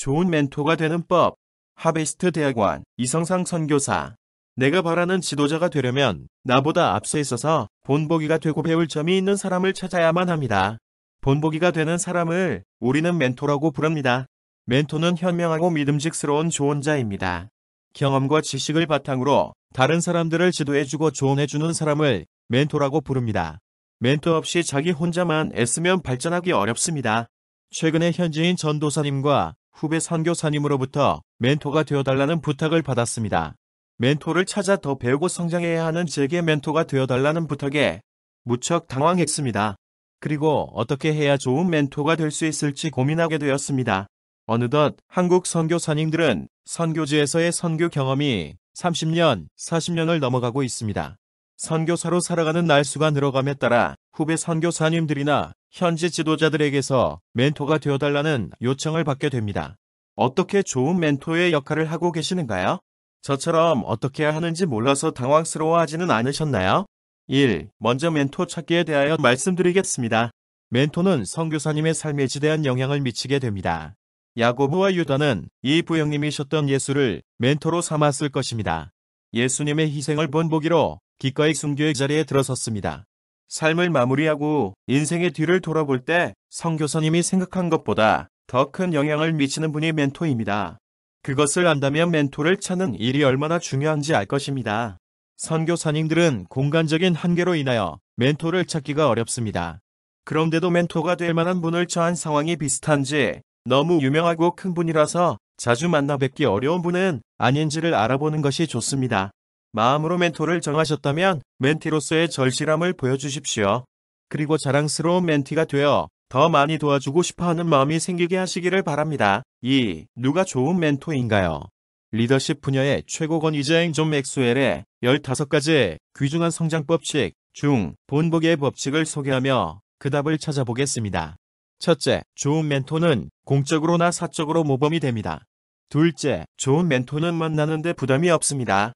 좋은 멘토가 되는 법. 하베스트 대학원 이성상 선교사. 내가 바라는 지도자가 되려면 나보다 앞서 있어서 본보기가 되고 배울 점이 있는 사람을 찾아야만 합니다. 본보기가 되는 사람을 우리는 멘토라고 부릅니다. 멘토는 현명하고 믿음직스러운 조언자입니다. 경험과 지식을 바탕으로 다른 사람들을 지도해주고 조언해주는 사람을 멘토라고 부릅니다. 멘토 없이 자기 혼자만 애쓰면 발전하기 어렵습니다. 최근에 현지인 전도사님과 후배 선교사님으로부터 멘토가 되어달라는 부탁을 받았습니다. 멘토를 찾아 더 배우고 성장해야 하는 제게 멘토가 되어달라는 부탁에 무척 당황했습니다. 그리고 어떻게 해야 좋은 멘토가 될 수 있을지 고민하게 되었습니다. 어느덧 한국 선교사님들은 선교지에서의 선교 경험이 30년, 40년을 넘어가고 있습니다. 선교사로 살아가는 날수가 늘어감에 따라 후배 선교사님들이나 현지 지도자들에게서 멘토가 되어달라는 요청을 받게 됩니다. 어떻게 좋은 멘토의 역할을 하고 계시는가요? 저처럼 어떻게 하는지 몰라서 당황스러워하지는 않으셨나요? 1. 먼저 멘토 찾기에 대하여 말씀드리겠습니다. 멘토는 성교사님의 삶에 지대한 영향을 미치게 됩니다. 야고보와 유다는 이 부형님이셨던 예수를 멘토로 삼았을 것입니다. 예수님의 희생을 본보기로 기꺼이 순교의 자리에 들어섰습니다. 삶을 마무리하고 인생의 뒤를 돌아볼 때 성교사님이 생각한 것보다 더 큰 영향을 미치는 분이 멘토입니다. 그것을 안다면 멘토를 찾는 일이 얼마나 중요한지 알 것입니다. 선교사님들은 공간적인 한계로 인하여 멘토를 찾기가 어렵습니다. 그런데도 멘토가 될 만한 분을 처한 상황이 비슷한지 너무 유명하고 큰 분이라서 자주 만나 뵙기 어려운 분은 아닌지를 알아보는 것이 좋습니다. 마음으로 멘토를 정하셨다면 멘티로서의 절실함을 보여주십시오. 그리고 자랑스러운 멘티가 되어 더 많이 도와주고 싶어하는 마음이 생기게 하시기를 바랍니다. 2. 누가 좋은 멘토인가요? 리더십 분야의 최고권 위자행존 맥스웰의 15가지 귀중한 성장 법칙 중 본보기의 법칙을 소개하며 그 답을 찾아보겠습니다. 첫째, 좋은 멘토는 공적으로나 사적으로 모범이 됩니다. 둘째, 좋은 멘토는 만나는데 부담이 없습니다.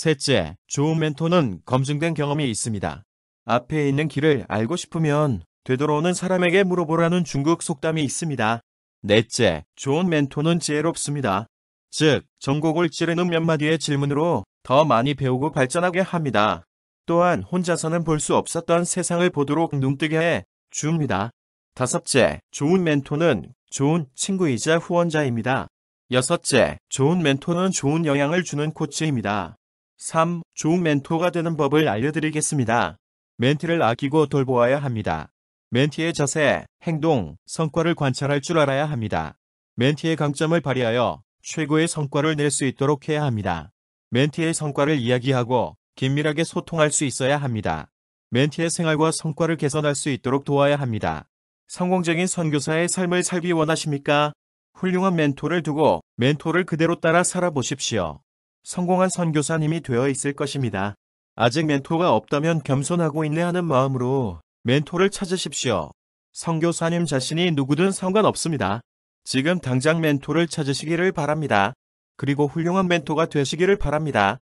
셋째, 좋은 멘토는 검증된 경험이 있습니다. 앞에 있는 길을 알고 싶으면 되돌아오는 사람에게 물어보라는 중국 속담이 있습니다. 넷째, 좋은 멘토는 지혜롭습니다. 즉, 전곡을 찌르는 몇 마디의 질문으로 더 많이 배우고 발전하게 합니다. 또한 혼자서는 볼 수 없었던 세상을 보도록 눈뜨게 해 줍니다. 다섯째, 좋은 멘토는 좋은 친구이자 후원자입니다. 여섯째, 좋은 멘토는 좋은 영향을 주는 코치입니다. 3. 좋은 멘토가 되는 법을 알려드리겠습니다. 멘티를 아끼고 돌보아야 합니다. 멘티의 자세, 행동, 성과를 관찰할 줄 알아야 합니다. 멘티의 강점을 발휘하여 최고의 성과를 낼 수 있도록 해야 합니다. 멘티의 성과를 이야기하고 긴밀하게 소통할 수 있어야 합니다. 멘티의 생활과 성과를 개선할 수 있도록 도와야 합니다. 성공적인 선교사의 삶을 살기 원하십니까? 훌륭한 멘토를 두고 멘토를 그대로 따라 살아보십시오. 성공한 선교사님이 되어 있을 것입니다. 아직 멘토가 없다면 겸손하고 인내하는 마음으로 멘토를 찾으십시오. 선교사님 자신이 누구든 상관없습니다. 지금 당장 멘토를 찾으시기를 바랍니다. 그리고 훌륭한 멘토가 되시기를 바랍니다.